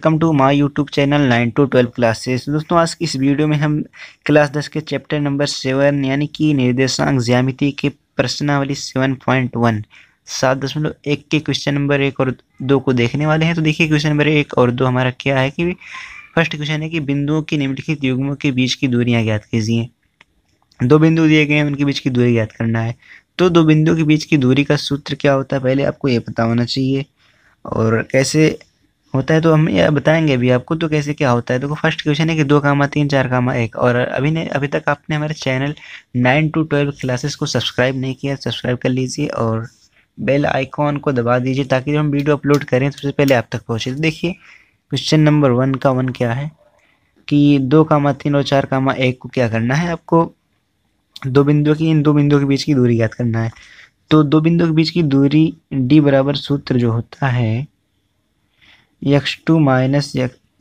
welcome to my YouTube channel nine to twelve classes दोस्तों आज की इस वीडियो में हम क्लास दस के चैप्टर नंबर सेवन यानी कि निर्देशांक ज्यामिति के प्रश्नावली सेवन पॉइंट वन सात दशमलव एक के क्वेश्चन नंबर एक और दो को देखने वाले हैं तो देखिए क्वेश्चन नंबर एक और दो हमारा क्या है कि फर्स्ट क्वेश्चन है कि बिंदुओं की निम्नलिखित युग्मों के बीच की दूरियाँ ज्ञात कीजिए दो बिंदु दिए गए हैं उनके बीच की दूरी ज्ञात करना है तो दो बिंदुओं के बीच की दूरी का सूत्र क्या होता है पहले आपको ये पता होना चाहिए और कैसे होता है तो हम ये बताएंगे भी आपको तो कैसे क्या होता है देखो फर्स्ट क्वेश्चन है कि दो कामा तीन चार कामा एक और अभी ने अभी तक आपने हमारे channel nine to twelve classes को सब्सक्राइब नहीं किया सब्सक्राइब कर लीजिए और बेल आइकॉन को दबा दीजिए ताकि जब हम वीडियो अपलोड करें सबसे पहले आप तक पहुँचे तो देखिए क्वेश्चन नंबर वन का वन क्या है कि दो कामा तीन और चार कामा एक को क्या करना है आपको दो बिंदुओं की इन दो बिंदुओं के बीच की दूरी याद करना है तो दो बिंदुओं के बीच की दूरी डी बराबर सूत्र जो होता है x two minus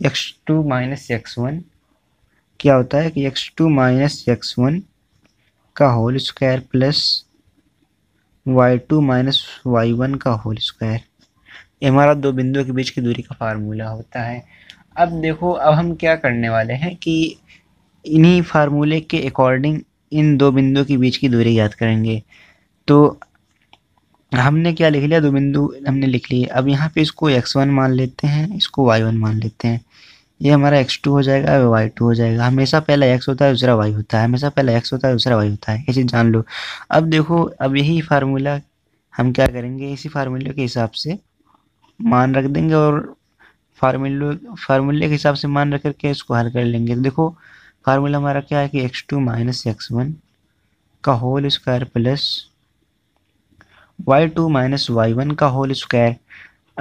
x two minus x one क्या होता है कि x two minus x one का whole square plus y two minus y one का होल स्क्वायर ये हमारा दो बिंदुओं के बीच की दूरी का फार्मूला होता है अब देखो अब हम क्या करने वाले हैं कि इन्हीं फार्मूले के अकॉर्डिंग इन दो बिंदुओं के बीच की दूरी याद करेंगे तो हमने क्या लिख लिया दो बिंदु हमने लिख लिए अब यहाँ पे इसको एक्स वन मान लेते हैं इसको वाई वन मान लेते हैं ये हमारा एक्स टू हो जाएगा वाई टू हो जाएगा हमेशा पहला एक्स होता है दूसरा वाई होता है हमेशा पहला एक्स होता है दूसरा वाई होता है ये चीज़ जान लो अब देखो अब यही फार्मूला हम क्या करेंगे इसी फार्मूले के हिसाब से मान रख देंगे और फार्मूले फार्मूले के हिसाब से मान रख करके इसको हल कर लेंगे तो देखो फार्मूला हमारा क्या है कि x two minus x one का whole square plus y two minus y one का होल स्क्वायर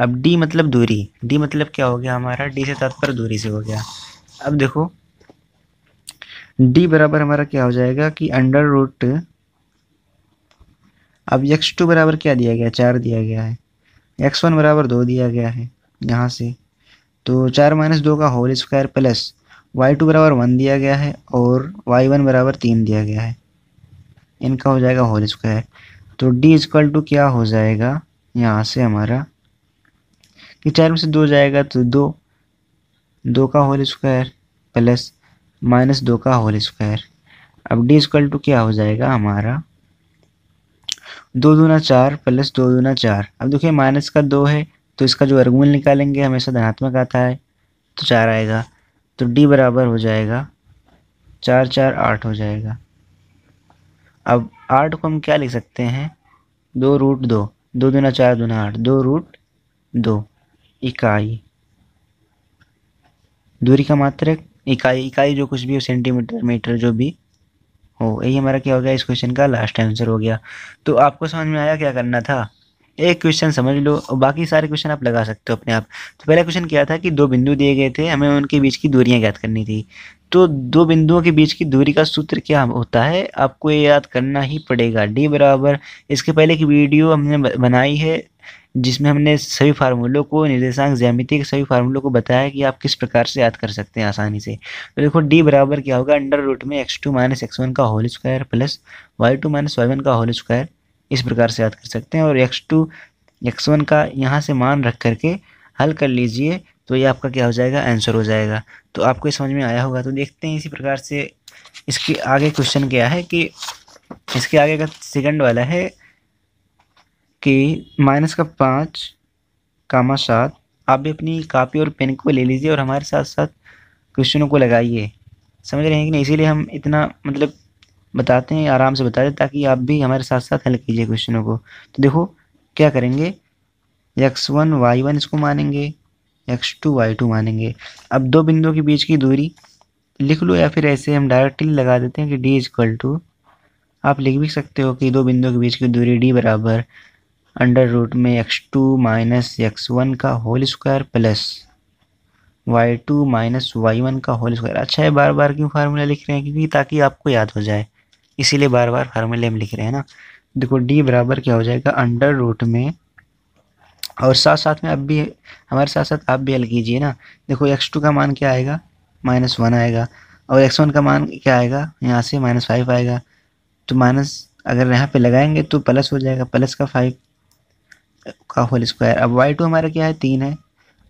अब डी मतलब दूरी डी मतलब क्या हो गया हमारा डी से तात्पर्य दूरी से हो गया अब देखो डी बराबर हमारा क्या हो जाएगा कि अंडर रूट अब एक्स टू बराबर क्या दिया गया चार दिया गया है एक्स वन बराबर दो दिया गया है यहाँ से तो चार माइनस दो का whole square plus y two बराबर वन दिया गया है और वाई वन बराबर तीन दिया गया है इनका हो जाएगा होल स्क्वायर तो डी इजक्ल टू क्या हो जाएगा यहाँ से हमारा कि चार में से दो जाएगा तो दो दो का होल स्क्वायर प्लस माइनस दो का होल स्क्वायर अब डी इजक्ल टू क्या हो जाएगा हमारा दो दूना चार प्लस दो दूना चार अब देखिए माइनस का दो है तो इसका जो अर्गुमेंट निकालेंगे हमेशा धनात्मक आता है तो चार आएगा तो डी बराबर हो जाएगा चार चार आठ हो जाएगा अब आठ को हम क्या लिख सकते हैं दो रूट दो दो दुना चार दुना आठ दो रूट दो इकाई दूरी का मात्रक इकाई इकाई जो कुछ भी हो सेंटीमीटर मीटर जो भी हो यही हमारा क्या हो गया इस क्वेश्चन का लास्ट आंसर हो गया तो आपको समझ में आया क्या करना था एक क्वेश्चन समझ लो और बाकी सारे क्वेश्चन आप लगा सकते हो अपने आप तो पहला क्वेश्चन क्या था कि दो बिंदु दिए गए थे हमें उनके बीच की दूरियां ज्ञात करनी थी तो दो बिंदुओं के बीच की दूरी का सूत्र क्या होता है आपको ये याद करना ही पड़ेगा डी बराबर इसके पहले की वीडियो हमने बनाई है जिसमें हमने सभी फार्मूलों को निर्देशांक ज्यामिति के सभी फार्मूलों को बताया कि आप किस प्रकार से याद कर सकते हैं आसानी से तो देखो डी बराबर क्या होगा अंडर रूट में x two minus x one का whole square plus y two minus y one का होल स्क्वायर इस प्रकार से याद कर सकते हैं और एक्स टू एक्स वन का यहाँ से मान रख करके हल कर लीजिए तो ये आपका क्या हो जाएगा आंसर हो जाएगा तो आपको समझ में आया होगा तो देखते हैं इसी प्रकार से इसके आगे क्वेश्चन क्या है कि इसके आगे का सेकंड वाला है कि माइनस का पाँच कामा सात आप भी अपनी कापी और पेन को ले लीजिए और हमारे साथ साथ क्वेश्चनों को लगाइए समझ रहे हैं कि नहीं इसीलिए हम इतना मतलब बताते हैं आराम से बता दें ताकि आप भी हमारे साथ साथ हल कीजिए क्वेश्चनों को तो देखो क्या करेंगे एक्स वन वाई वन इसको मानेंगे एक्स टू वाई टू मानेंगे अब दो बिंदुओं के बीच की दूरी लिख लो या फिर ऐसे हम डायरेक्टली लगा देते हैं कि डी इजक्ल टू आप लिख भी सकते हो कि दो बिंदुओं के बीच की दूरी डी बराबर अंडर रूट में x two minus x one का whole square plus y two minus y one का होल स्क्वायर अच्छा है बार बार क्यों फार्मूला लिख रहे हैं क्योंकि ताकि आपको याद हो जाए इसीलिए बार बार फार्मूले हम लिख रहे हैं ना देखो डी बराबर क्या हो जाएगा अंडर रूट में और साथ साथ में आप भी हमारे साथ साथ आप भी हल कीजिए ना देखो एक्स टू का मान क्या आएगा माइनस वन आएगा और एक्स वन का मान क्या आएगा यहाँ से माइनस फाइव आएगा तो माइनस अगर यहाँ पे लगाएंगे तो प्लस हो जाएगा प्लस का फाइव का होल स्क्वायर अब वाई टू हमारा क्या है तीन है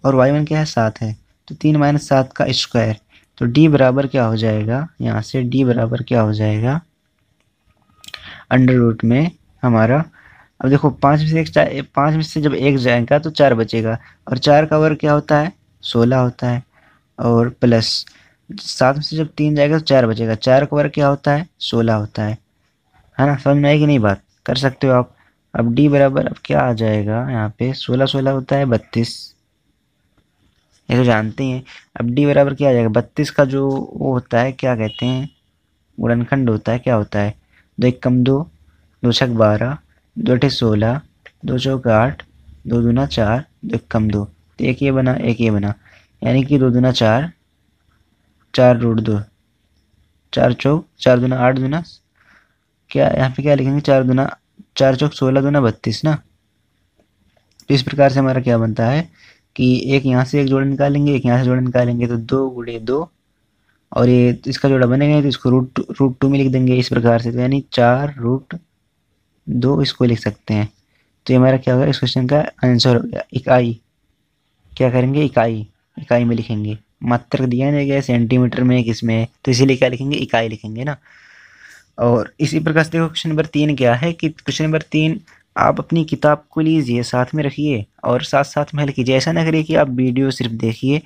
और वाई वन क्या है सात है तो तीन माइनस सात का स्क्वायर तो डी बराबर क्या हो जाएगा यहाँ से डी बराबर क्या हो जाएगा अंडर रूट में हमारा अब देखो पाँच में से एक पाँच में से जब एक जाएगा तो चार बचेगा और चार का वर्ग क्या होता है सोलह होता है और प्लस सात में से जब तीन जाएगा तो चार बचेगा चार का वर्ग क्या होता है सोलह होता है है ना समझ में आएगी नहीं बात कर सकते हो आप अब डी बराबर अब क्या आ जाएगा यहाँ पे सोलह सोलह होता है बत्तीस ये तो जानते हैं अब डी बराबर क्या आ जाएगा बत्तीस का जो वो होता है क्या कहते हैं गुणनखंड होता है क्या होता है दो एक कम दो दो छक बारह दो अठे सोलह दो चौक आठ दो दूना चार दो कम दो तो एक ये बना एक ये बना यानी कि दो दूना चार चार रूट दो चार चौक चार दूना आठ दूना क्या यहाँ पे क्या लिखेंगे चार दूना चार चौक सोलह दूना बत्तीस ना तो इस प्रकार से हमारा क्या बनता है कि एक यहाँ से एक जोड़ा निकालेंगे एक यहाँ से जोड़ा निकालेंगे तो दो गुड़े दो और ये इसका जोड़ा बनेगा तो इसको रूट रूट टू में लिख देंगे इस प्रकार से तो यानी चार रूट दो इसको लिख सकते हैं तो ये हमारा क्या होगा इस क्वेश्चन का आंसर हो गया इकाई क्या करेंगे इकाई इकाई में लिखेंगे मात्र दिया नहीं गया सेंटीमीटर में किसमें में तो इसीलिए क्या लिखेंगे इकाई लिखेंगे ना और इसी प्रकार से देखो क्वेश्चन नंबर तीन क्या है कि क्वेश्चन नंबर तीन आप अपनी किताब को लीजिए साथ में रखिए और साथ साथ में हल कीजिए ऐसा ना करिए कि आप वीडियो सिर्फ देखिए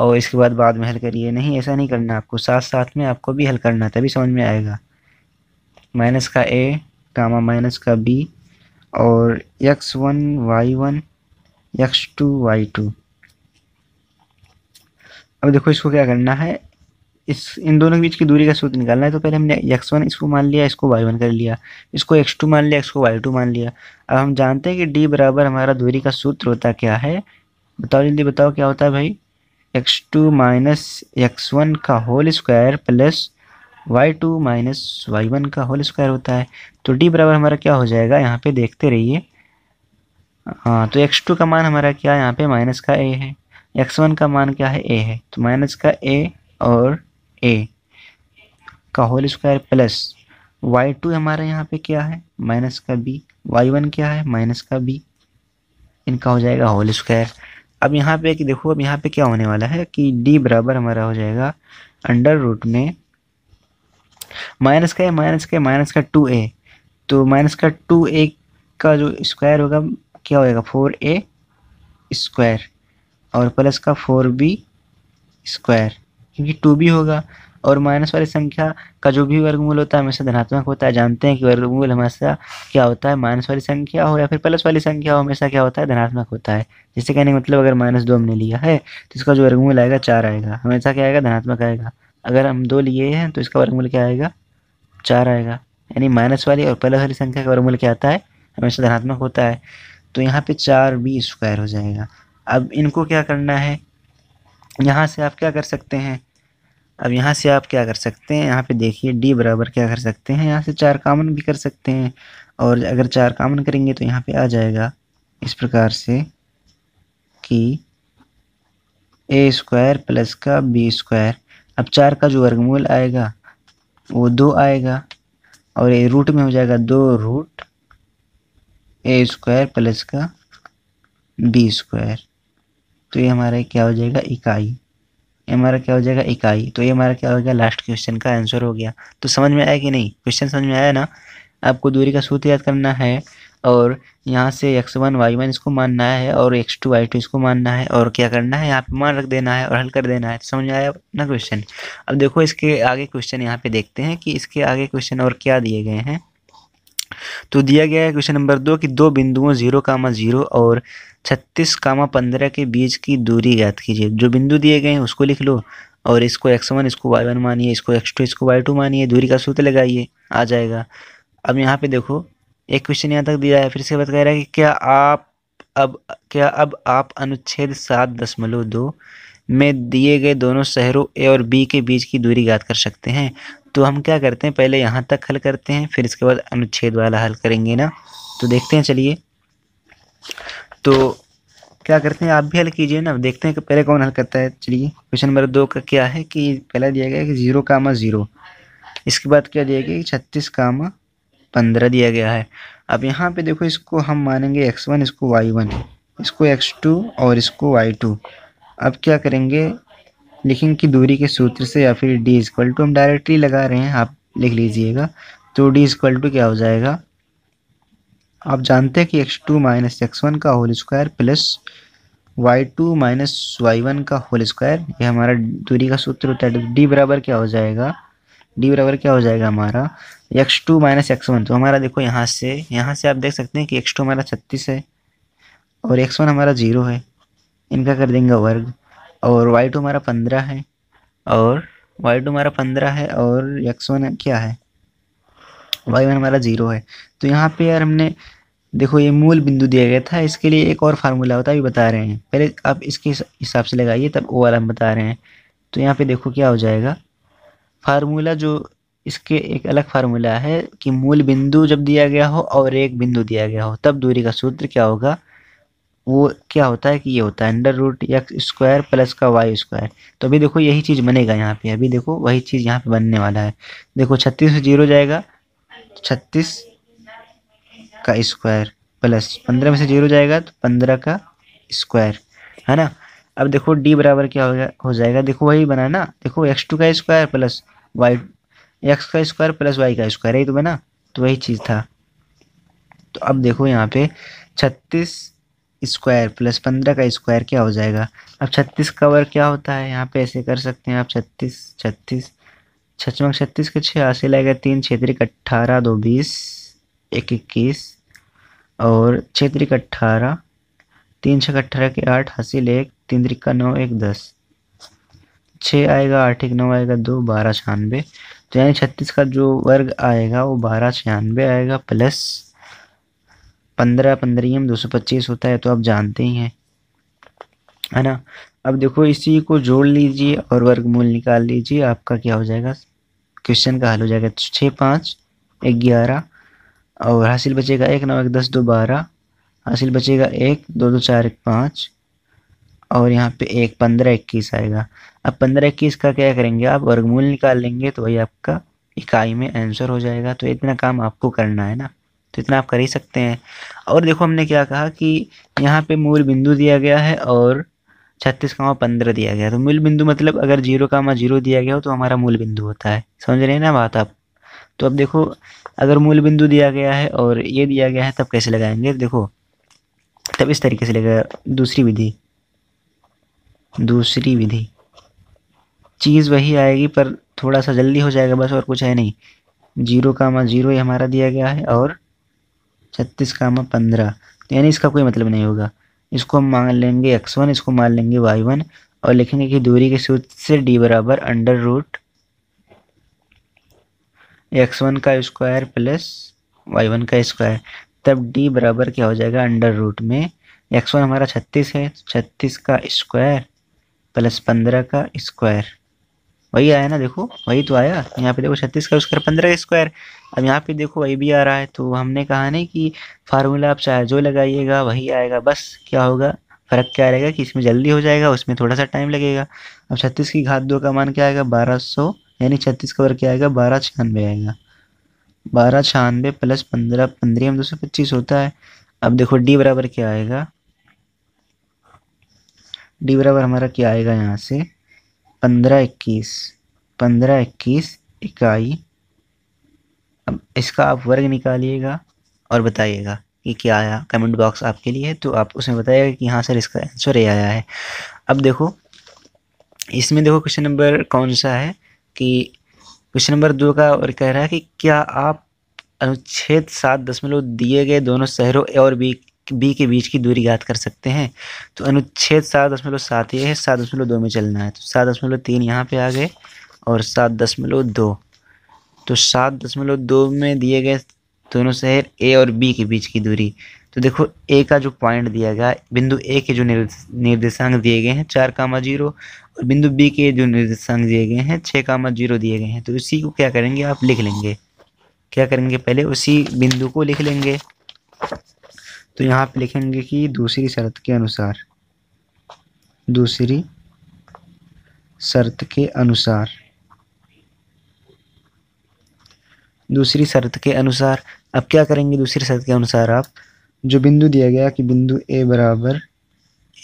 और इसके बाद बाद में हल करिए नहीं ऐसा नहीं करना आपको साथ साथ में आपको भी हल करना तभी समझ में आएगा माइनस का ए गामा माइनस का बी और x one y one x two y two अब देखो इसको क्या करना है इस इन दोनों के बीच की दूरी का सूत्र निकालना है तो पहले हमने एक्स वन इसको मान लिया इसको वाई वन कर लिया इसको एक्स टू मान लिया इसको वाई टू मान लिया अब हम जानते हैं कि डी बराबर हमारा दूरी का सूत्र होता क्या है बताओ जल्दी बताओ क्या होता है भाई x two minus x one का whole square plus y two minus y one का होल स्क्वायर होता है तो डी बराबर हमारा क्या हो जाएगा यहाँ पे देखते रहिए हाँ तो एक्स टू का मान हमारा क्या यहाँ पे माइनस का ए है एक्स वन का मान क्या है ए है तो माइनस का ए और ए का whole square plus y two हमारे यहाँ पे क्या है माइनस का बी वाई वन क्या है माइनस का बी इनका हो जाएगा होल स्क्वायर अब यहाँ पे कि देखो अब यहाँ पे क्या होने वाला है कि डी बराबर हमारा हो जाएगा अंडर रूट में माइनस का है माइनस का माइनस का टू ए तो माइनस का टू ए का जो स्क्वायर होगा क्या होएगा फोर ए स्क्वायर और प्लस का फोर बी स्क्वायर क्योंकि टू बी होगा और माइनस वाली संख्या का जो भी वर्गमूल होता है हमेशा धनात्मक होता है जानते हैं कि वर्गमूल हमेशा क्या होता है माइनस वाली संख्या हो या फिर प्लस वाली संख्या हो हमेशा क्या होता है धनात्मक होता है जैसे कहने का मतलब अगर माइनस दो हमने लिया है तो इसका जो वर्गमूल आएगा चार आएगा हमेशा क्या आएगा धनात्मक आएगा अगर हम दो लिए हैं तो इसका वर्गमूल क्या आएगा चार आएगा यानी माइनस वाली और पहले वाली संख्या का वर्गमूल क्या आता है हमेशा धनात्मक होता है तो यहाँ पे चार बी स्क्वायर हो जाएगा अब इनको क्या करना है यहाँ से आप क्या कर सकते हैं अब यहाँ से आप क्या कर सकते हैं यहाँ पे देखिए डी बराबर क्या कर सकते हैं यहाँ से चार कामन भी कर सकते हैं और अगर चार कामन करेंगे तो यहाँ पे आ जाएगा इस प्रकार से कि ए स्क्वायर प्लस का बी स्क्वायर अब चार का जो वर्गमूल आएगा वो दो आएगा और ये रूट में हो जाएगा दो रूट ए स्क्वायर प्लस का बी स्क्वायर तो ये हमारा क्या हो जाएगा इकाई ये हमारा क्या हो जाएगा इकाई तो ये हमारा क्या हो जाएगा लास्ट क्वेश्चन का आंसर हो गया तो समझ में आया कि नहीं क्वेश्चन समझ में आया ना आपको दूरी का सूत्र याद करना है और यहाँ से एक्स वन वाई वन इसको मानना है और एक्स टू वाई टू इसको मानना है और क्या करना है यहाँ पे मान रख देना है और हल कर देना है तो समझ आया अपना क्वेश्चन अब देखो इसके आगे क्वेश्चन यहाँ पे देखते हैं कि इसके आगे क्वेश्चन और क्या दिए गए हैं तो दिया गया है क्वेश्चन नंबर दो कि दो बिंदुओं जीरो कामा जीरो और छत्तीस कामा पंद्रह के बीच की दूरी याद कीजिए जो बिंदु दिए गए हैं उसको लिख लो और इसको एक्स वन इसको वाई वन मानिए इसको एक्स टू इसको वाई टू मानिए दूरी का सूत्र लगाइए आ जाएगा अब यहाँ पे देखो एक क्वेश्चन यहाँ तक दिया है फिर इसके बाद कह रहा है कि क्या आप अब क्या अब आप अनुच्छेद सात दशमलव दो में दिए गए दोनों शहरों ए और बी के बीच की दूरी ज्ञात कर सकते हैं तो हम क्या करते हैं पहले यहाँ तक हल करते हैं फिर इसके बाद अनुच्छेद वाला हल करेंगे ना तो देखते हैं चलिए तो क्या करते हैं आप भी हल कीजिए ना देखते हैं कि पहले कौन हल करता है चलिए क्वेश्चन नंबर दो का क्या है कि पहला दिया गया है कि ज़ीरो कामा ज़ीरो इसके बाद क्या दिया गया कि छत्तीस कामा पंद्रह दिया गया है अब यहाँ पे देखो इसको हम मानेंगे एक्स वन इसको वाई वन इसको एक्स टू और इसको वाई टू अब क्या करेंगे लिखेंगे कि दूरी के सूत्र से या फिर डी इजक्वल टू हम डायरेक्टली लगा रहे हैं आप लिख लीजिएगा तो डी इजक्वल टू क्या हो जाएगा आप जानते हैं कि x two minus x one का whole square plus y two minus y one का होल स्क्वायर ये हमारा दूरी का सूत्र होता है डी तो बराबर क्या हो जाएगा डी बराबर क्या हो जाएगा हमारा x two minus x one तो हमारा देखो यहाँ से यहाँ से आप देख सकते हैं कि एक्स टू हमारा छत्तीस है और एक्स वन हमारा ज़ीरो है इनका कर देंगे वर्ग और वाई टू हमारा पंद्रह है और वाई टू हमारा पंद्रह है और एक्स वन क्या है वाई वन हमारा ज़ीरो है तो यहाँ पे यार हमने देखो ये मूल बिंदु दिया गया था इसके लिए एक और फार्मूला होता है अभी बता रहे हैं पहले आप इसके हिसाब से लगाइए तब वो वाला हम बता रहे हैं तो यहाँ पे देखो क्या हो जाएगा फार्मूला जो इसके एक अलग फार्मूला है कि मूल बिंदु जब दिया गया हो और एक बिंदु दिया गया हो तब दूरी का सूत्र क्या होगा वो क्या होता है कि ये होता है under root x square plus का वाई स्क्वायर तो अभी देखो यही चीज़ बनेगा यहाँ पे अभी देखो वही चीज़ यहाँ पे बनने वाला है देखो छत्तीस में जीरो जाएगा छत्तीस का स्क्वायर प्लस पंद्रह में से जीरो जाएगा तो पंद्रह का स्क्वायर है ना अब देखो डी बराबर क्या हो जाएगा हो जाएगा देखो वही बना ना देखो एक्स टू का स्क्वायर प्लस वाई एक्स का स्क्वायर प्लस वाई का स्क्वायर यही तो बना तो वही चीज़ था तो अब देखो यहाँ पे छत्तीस स्क्वायर प्लस पंद्रह का स्क्वायर क्या हो जाएगा अब छत्तीस का वर्ग क्या होता है यहाँ पे ऐसे कर सकते हैं आप छत्तीस छत्तीस छचमक छत्तीस के छः अस्सी लगेगा तीन क्षेत्रिक अट्ठारह दो बीस एक इक्कीस और क्षेत्रिक अट्ठारह तीन छः अट्ठारह के आठ हासिल एक तीन तरीक का नौ एक दस छः आएगा आठ एक नौ आएगा दो बारह छियानवे तो यानी छत्तीस का जो वर्ग आएगा वो बारह छियानवे आएगा प्लस पंद्रह पंद्रह में दो सौ पच्चीस होता है तो आप जानते ही हैं है ना अब देखो इसी को जोड़ लीजिए और वर्गमूल निकाल लीजिए आपका क्या हो जाएगा क्वेश्चन का हल हो जाएगा छः पाँच ग्यारह और हासिल बचेगा एक नौ एक दस दो बारह हासिल बचेगा एक दो दो चार एक पाँच और यहाँ पे एक पंद्रह इक्कीस आएगा अब पंद्रह इक्कीस का क्या करेंगे आप वर्गमूल निकाल लेंगे तो वही आपका इकाई में आंसर हो जाएगा तो इतना काम आपको करना है ना तो इतना आप कर ही सकते हैं और देखो हमने क्या कहा कि यहाँ पे मूल बिंदु दिया गया है और छत्तीस कामा पंद्रह दिया गया तो मूल बिंदु मतलब अगर जीरो कामा जीरो दिया गया हो तो हमारा मूल बिंदु होता है समझ रहे हैं ना बात आप तो अब देखो अगर मूल बिंदु दिया गया है और ये दिया गया है तब कैसे लगाएंगे देखो तब इस तरीके से लगेगा दूसरी विधि दूसरी विधि चीज़ वही आएगी पर थोड़ा सा जल्दी हो जाएगा बस और कुछ है नहीं जीरो कामा जीरो ही हमारा दिया गया है और छत्तीस कामा पंद्रह तो यानी इसका कोई मतलब नहीं होगा इसको हम मान लेंगे एक्स वन इसको मान लेंगे वाई वन और लिखेंगे कि दूरी के सूत्र से डी बराबर अंडर रूट एक्स वन का स्क्वायर प्लस वाई वन का स्क्वायर तब डी बराबर क्या हो जाएगा अंडर रूट में एक्स वन हमारा छत्तीस है छत्तीस का स्क्वायर प्लस पंद्रह का स्क्वायर वही आया ना देखो वही तो आया यहाँ पे देखो छत्तीस का स्क्वायर पंद्रह का स्क्वायर अब यहाँ पे देखो वही भी आ रहा है तो हमने कहा नहीं कि फार्मूला आप चाहे जो लगाइएगा वही आएगा बस क्या होगा फ़र्क क्या रहेगा कि इसमें जल्दी हो जाएगा उसमें थोड़ा सा टाइम लगेगा अब छत्तीस की घात दो का मान क्या आएगा बारह सौ यानी छत्तीस का वर्ग क्या आएगा बारह छियानवे आएगा बारह छियानवे प्लस पंद्रह पंद्रह में दो सौ पच्चीस होता है अब देखो डी बराबर क्या आएगा डी बराबर हमारा क्या आएगा यहाँ से पंद्रह इक्कीस पंद्रह इक्कीस इकाई अब इसका आप वर्ग निकालिएगा और बताइएगा कि क्या आया कमेंट बॉक्स आपके लिए तो आप उसमें बताइएगा कि हाँ सर इसका आंसर ये आया है अब देखो इसमें देखो क्वेश्चन नंबर कौन सा है कि क्वेश्चन नंबर दो का और कह रहा है कि क्या आप अनुच्छेद सात दशमलव दिए गए दोनों शहरों ए और बी बी के बीच की दूरी ज्ञात कर सकते हैं तो अनुच्छेद सात दशमलव सात ये है सात दशमलव दो में चलना है तो सात दशमलव तीन यहाँ पर आ गए और सात दशमलव दो तो सात दशमलव दो में दिए गए दोनों शहर ए और बी के बीच की दूरी तो देखो ए का जो पॉइंट दिया गया बिंदु ए के जो निर्देशांक दिए गए हैं चार कामा जीरो और बिंदु बी के जो निर्देशांक दिए गए हैं छः कामा जीरो दिए गए हैं तो इसी को क्या करेंगे आप लिख लेंगे क्या करेंगे पहले उसी बिंदु को लिख लेंगे तो यहाँ आप लिखेंगे कि दूसरी शर्त के अनुसार दूसरी शर्त के अनुसार दूसरी शर्त के अनुसार अब क्या करेंगे दूसरी शर्त के अनुसार आप जो बिंदु दिया गया कि बिंदु ए बराबर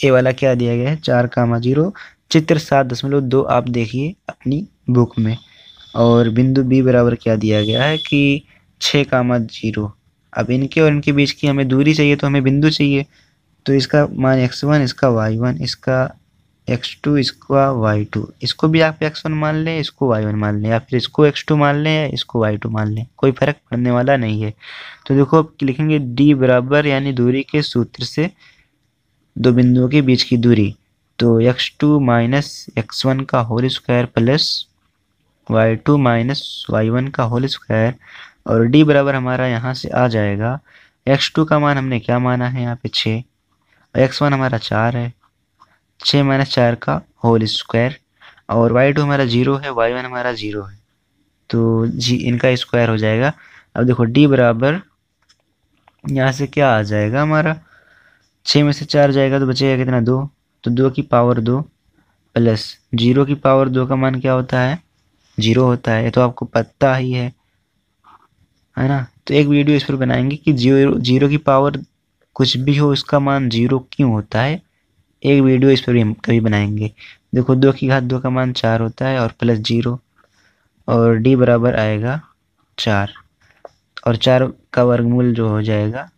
ए वाला क्या दिया गया है चार कामा जीरो चित्र सात दशमलव दो आप देखिए अपनी बुक में और बिंदु बी बराबर क्या दिया गया है कि छः कामा जीरो अब इनके और इनके बीच की हमें दूरी चाहिए तो हमें बिंदु चाहिए तो इसका मान एक्स वन इसका वाई वन इसका एक्स टू इसका वाई टू इसको भी आप एक्स वन मान लें इसको वाई वन मान लें या फिर इसको एक्स टू मान लें या इसको वाई टू मान लें कोई फ़र्क पड़ने वाला नहीं है तो देखो अब लिखेंगे डी बराबर यानी दूरी के सूत्र से दो बिंदुओं के बीच की दूरी तो x two minus x one का whole square plus y two minus y one का होल स्क्वायर और डी बराबर हमारा यहाँ से आ जाएगा एक्स टू का मान हमने क्या माना है यहाँ पे छः एक्स वन हमारा चार है छः माइनस चार का होल स्क्वायर और वाई टू हमारा जीरो है वाई वन हमारा जीरो है तो जी इनका स्क्वायर हो जाएगा अब देखो डी बराबर यहाँ से क्या आ जाएगा हमारा छः में से चार जाएगा तो बचेगा कितना दो तो दो की पावर दो प्लस जीरो की पावर दो का मान क्या होता है जीरो होता है ये तो आपको पता ही है है ना तो एक वीडियो इस पर बनाएंगे कि जीरो जीरो की पावर कुछ भी हो उसका मान जीरो क्यों होता है एक वीडियो इस पर भी हम कभी बनाएंगे देखो दो की घात दो का मान चार होता है और प्लस जीरो और डी बराबर आएगा चार और चार का वर्गमूल जो हो जाएगा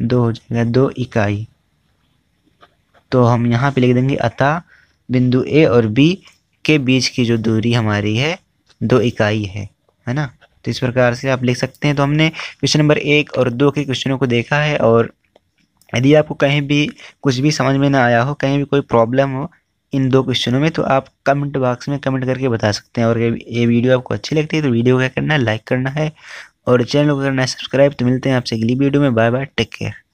दो हो जाएगा दो इकाई तो हम यहाँ पे लिख देंगे अतः बिंदु ए और बी के बीच की जो दूरी हमारी है दो इकाई है है ना तो इस प्रकार से आप लिख सकते हैं तो हमने क्वेश्चन नंबर एक और दो के क्वेश्चनों को देखा है और यदि आपको कहीं भी कुछ भी समझ में ना आया हो कहीं भी कोई प्रॉब्लम हो इन दो क्वेश्चनों में तो आप कमेंट बॉक्स में कमेंट करके बता सकते हैं और ये वीडियो आपको अच्छी लगती है तो वीडियो क्या करना है लाइक करना है और चैनल को करना है सब्सक्राइब तो मिलते हैं आपसे अगली वीडियो में बाय बाय टेक केयर